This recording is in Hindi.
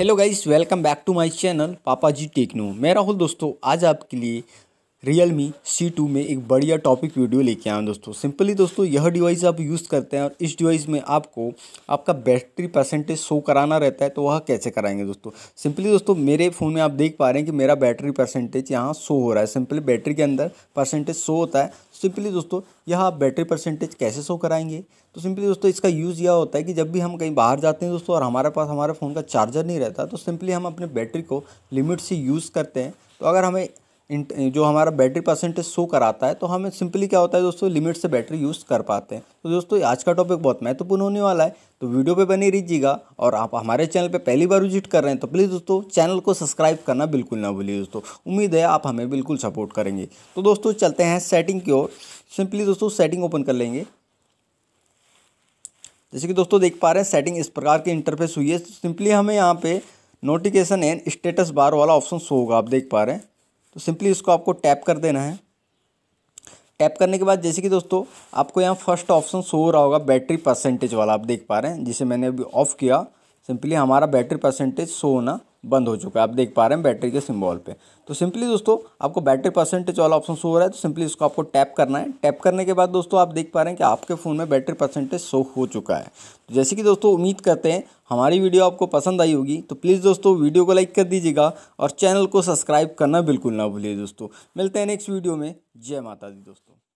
hello guys welcome back to my channel Papa Ji techno मैं राहुल दोस्तों आज आपके लिए रियल मी सी टू में एक बढ़िया टॉपिक वीडियो लेके आया हूँ दोस्तों सिंपली दोस्तों यह डिवाइस आप यूज़ करते हैं और इस डिवाइस में आपको आपका बैटरी परसेंटेज शो कराना रहता है तो वह कैसे कराएंगे दोस्तों सिंपली दोस्तों मेरे फ़ोन में आप देख पा रहे हैं कि मेरा बैटरी परसेंटेज यहाँ शो हो रहा है सिंपली बैटरी के अंदर परसेंटेज शो होता है सिंपली दोस्तों यह आप बैटरी परसेंटेज कैसे शो कराएंगे तो सिंपली दोस्तों इसका यूज़ यह होता है कि जब भी हम कहीं बाहर जाते हैं दोस्तों और हमारे पास हमारे फ़ोन का चार्जर नहीं रहता तो सिंपली हम अपने बैटरी को लिमिट से यूज़ करते हैं तो अगर हमें जो हमारा बैटरी परसेंटेज शो कराता है तो हमें सिंपली क्या होता है दोस्तों लिमिट से बैटरी यूज़ कर पाते हैं तो दोस्तों आज का टॉपिक बहुत महत्वपूर्ण होने वाला है तो वीडियो पे बने रहिएगा और आप हमारे चैनल पे पहली बार विजिट कर रहे हैं तो प्लीज़ दोस्तों चैनल को सब्सक्राइब करना बिल्कुल ना भूलिए दोस्तों उम्मीद है आप हमें बिल्कुल सपोर्ट करेंगे तो दोस्तों चलते हैं सेटिंग की ओर सिंपली दोस्तों सेटिंग ओपन कर लेंगे जैसे कि दोस्तों देख पा रहे हैं सेटिंग इस प्रकार की इंटरफेस हुई है सिंपली हमें यहाँ पर नोटिफिकेशन एंड स्टेटस बार वाला ऑप्शन शो होगा आप देख पा रहे हैं तो सिंपली इसको आपको टैप कर देना है टैप करने के बाद जैसे कि दोस्तों आपको यहाँ फर्स्ट ऑप्शन शो हो रहा होगा बैटरी परसेंटेज वाला आप देख पा रहे हैं जिसे मैंने अभी ऑफ़ किया सिंपली हमारा बैटरी परसेंटेज शो होना बंद हो चुका है आप देख पा रहे हैं बैटरी के सिंबल पे तो सिंपली दोस्तों आपको बैटरी परसेंटेज वाला ऑप्शन शो हो रहा है तो सिंपली इसको आपको टैप करना है टैप करने के बाद दोस्तों आप देख पा रहे हैं कि आपके फ़ोन में बैटरी परसेंटेज शो हो चुका है तो जैसे कि दोस्तों उम्मीद करते हैं हमारी वीडियो आपको पसंद आई होगी तो प्लीज़ दोस्तों वीडियो को लाइक कर दीजिएगा और चैनल को सब्सक्राइब करना बिल्कुल ना भूलिए दोस्तों मिलते हैं नेक्स्ट वीडियो में जय माता दी दोस्तों